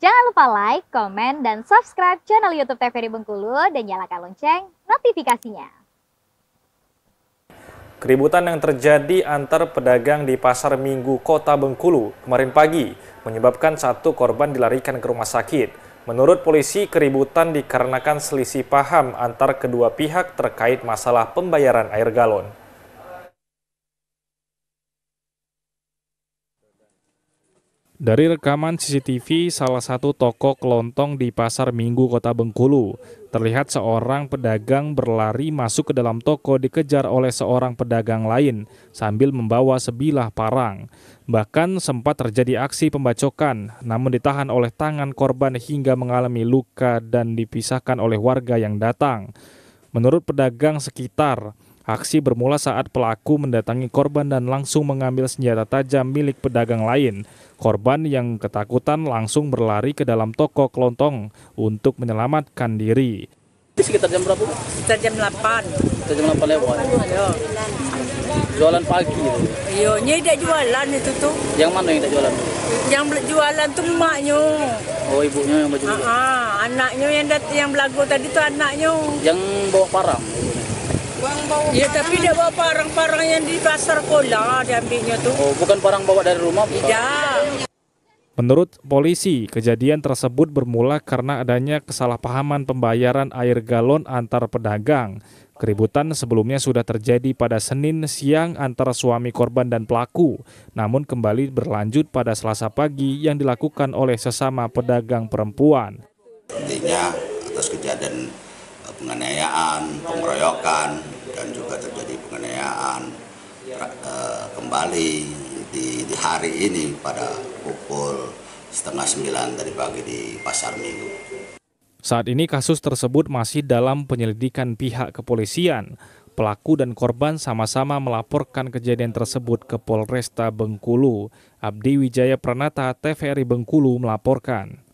Jangan lupa like, komen, dan subscribe channel YouTube TVRI Bengkulu dan nyalakan lonceng notifikasinya. Keributan yang terjadi antar pedagang di Pasar Minggu Kota Bengkulu kemarin pagi menyebabkan satu korban dilarikan ke rumah sakit. Menurut polisi, keributan dikarenakan selisih paham antar kedua pihak terkait masalah pembayaran air galon. Dari rekaman CCTV salah satu toko kelontong di Pasar Minggu Kota Bengkulu, terlihat seorang pedagang berlari masuk ke dalam toko dikejar oleh seorang pedagang lain sambil membawa sebilah parang. Bahkan sempat terjadi aksi pembacokan, namun ditahan oleh tangan korban hingga mengalami luka dan dipisahkan oleh warga yang datang. Menurut pedagang sekitar, Aksi bermula saat pelaku mendatangi korban dan langsung mengambil senjata tajam milik pedagang lain. Korban yang ketakutan langsung berlari ke dalam toko kelontong untuk menyelamatkan diri. Sekitar jam berapa? Sekitar jam 8. Sekitar jam 8 lewat. Yo. Jualan pagi. Iya, ini tidak jualan itu tuh. Yang mana yang tidak jualan? Yang jualan tuh maknya. Oh, ibunya yang baju. Ah, ah, anaknya yang dat yang belagu tadi tuh anaknya. Yang bawa parang bawa ya tapi dia bawa parang-parang yang di pasar kola diambilnya tuh oh bukan parang bawa dari rumah bukan? tidak iya. Menurut polisi, kejadian tersebut bermula karena adanya kesalahpahaman pembayaran air galon antar pedagang. Keributan sebelumnya sudah terjadi pada Senin siang antara suami korban dan pelaku, namun kembali berlanjut pada Selasa pagi yang dilakukan oleh sesama pedagang perempuan. Intinya atas kejadian eh, penganiayaan, pengeroyokan, Eh, kembali di, di hari ini pada pukul setengah sembilan dari pagi di pasar minggu. Saat ini kasus tersebut masih dalam penyelidikan pihak kepolisian. Pelaku dan korban sama-sama melaporkan kejadian tersebut ke Polresta Bengkulu. Abdi Wijaya Pranata, TVRI Bengkulu melaporkan.